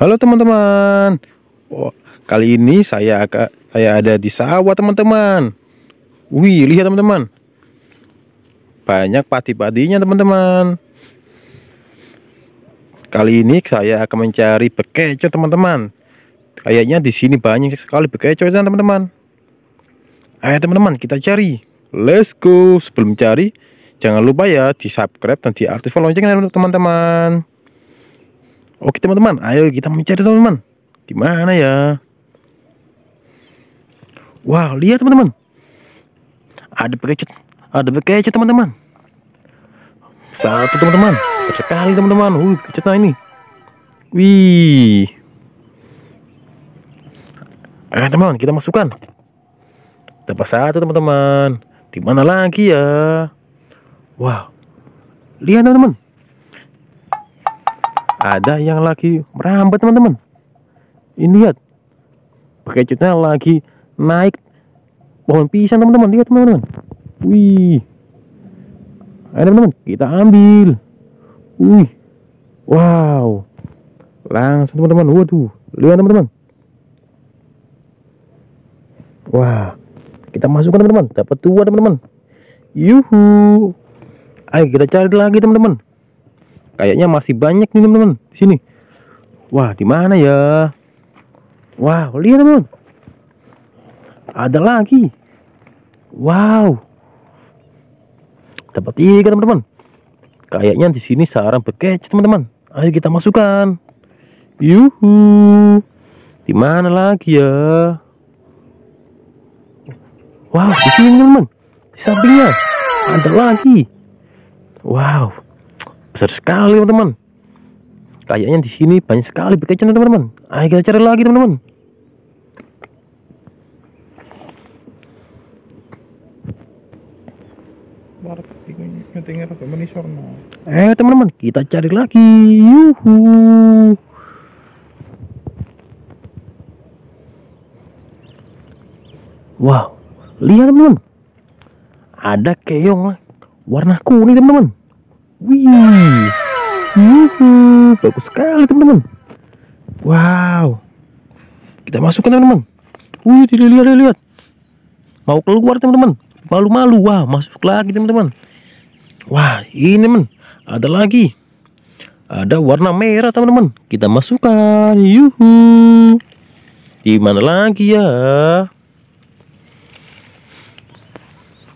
Halo teman-teman. Oh, kali ini saya akan saya ada di sawah teman-teman. Wih, lihat teman-teman. Banyak padi-padinya teman-teman. Kali ini saya akan mencari bekecoh teman-teman. Kayaknya di sini banyak sekali bekecoh teman-teman. Ayo teman-teman kita cari. Let's go. Sebelum cari, jangan lupa ya di subscribe dan diaktifkan loncengnya teman-teman. Oke teman-teman, ayo kita mencari teman-teman. Di mana ya? Wah, wow, lihat teman-teman. Ada berkecut, ada berkecut teman-teman. Satu teman-teman, sekali teman-teman. Uh, kecutnya ini. Wih. Ayo eh, teman, teman kita masukkan. Dapat satu teman-teman. Di mana lagi ya? Wow. Lihat teman-teman ada yang lagi merambat teman-teman ini lihat bekecutnya lagi naik pohon pisang teman-teman lihat teman-teman wih ayo teman-teman kita ambil wih wow langsung teman-teman waduh lihat teman-teman wah kita masukkan teman-teman dapat dua teman-teman yuhu ayo kita cari lagi teman-teman Kayaknya masih banyak nih teman-teman di sini. Wah, di mana ya? Wow, lihat teman. Ada lagi. Wow. Dapat ikan teman-teman. Kayaknya di sini sarang bekec teman-teman. Ayo kita masukkan. Yuhu. Di mana lagi ya? Wow, di sini teman-teman. Di sampingnya ada lagi. Wow besar sekali teman-teman kayaknya di sini banyak sekali bekicot teman-teman ayo kita cari lagi teman-teman Eh teman-teman kita cari lagi Yuhu Wow Lihat teman-teman Ada keong warna kuning teman-teman Wih, Yuhu. bagus sekali teman-teman. Wow, kita masukkan teman-teman. Wih, tidak lihat, tidak lihat. Mau keluar teman-teman. Malu-malu, wah masuk lagi teman-teman. Wah, ini teman, ada lagi. Ada warna merah teman-teman. Kita masukkan, yuhu. Di mana lagi ya?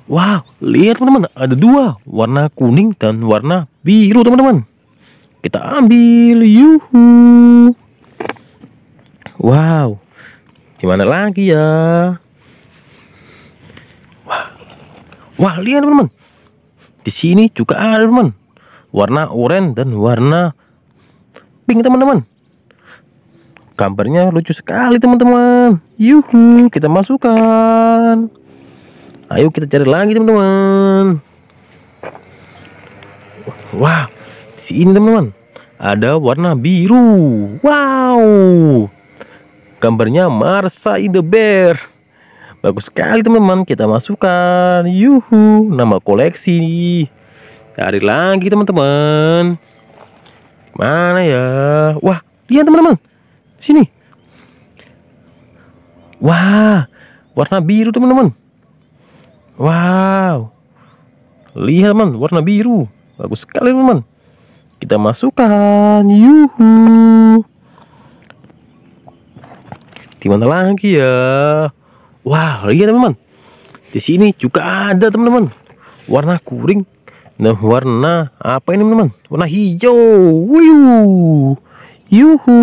Wow, lihat teman-teman, ada dua, warna kuning dan warna biru teman-teman. Kita ambil, yuhu. Wow, gimana lagi ya? Wah, wah lihat teman-teman, di sini juga ada teman, warna oranye dan warna pink teman-teman. Gambarnya lucu sekali teman-teman. Yuhu, kita masukkan. Ayo kita cari lagi teman-teman. Wah, si ini teman-teman ada warna biru. Wow, gambarnya Marsa in the Bear. Bagus sekali teman-teman. Kita masukkan. Yuhu, nama koleksi. Cari lagi teman-teman. Mana ya? Wah, lihat teman-teman. Sini. Wah, warna biru teman-teman. Wow. Lihat man, warna biru. Bagus sekali teman. Kita masukkan. Yuhu. Dimana lagi ya? wow, lihat teman-teman. Di sini juga ada teman-teman. Warna kuring. Nah warna apa ini teman-teman? Warna hijau. Wuyuh. Yuhu,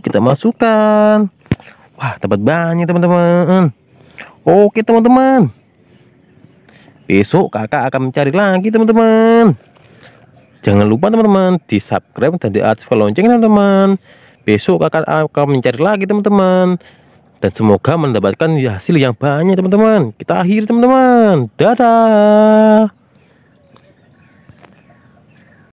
kita masukkan. Wah, tempat banyak teman-teman. Oke teman-teman. Besok kakak akan mencari lagi teman-teman. Jangan lupa teman-teman di subscribe dan di aktifkan loncengnya teman-teman. Besok kakak akan mencari lagi teman-teman. Dan semoga mendapatkan hasil yang banyak teman-teman. Kita akhir teman-teman. Dadah.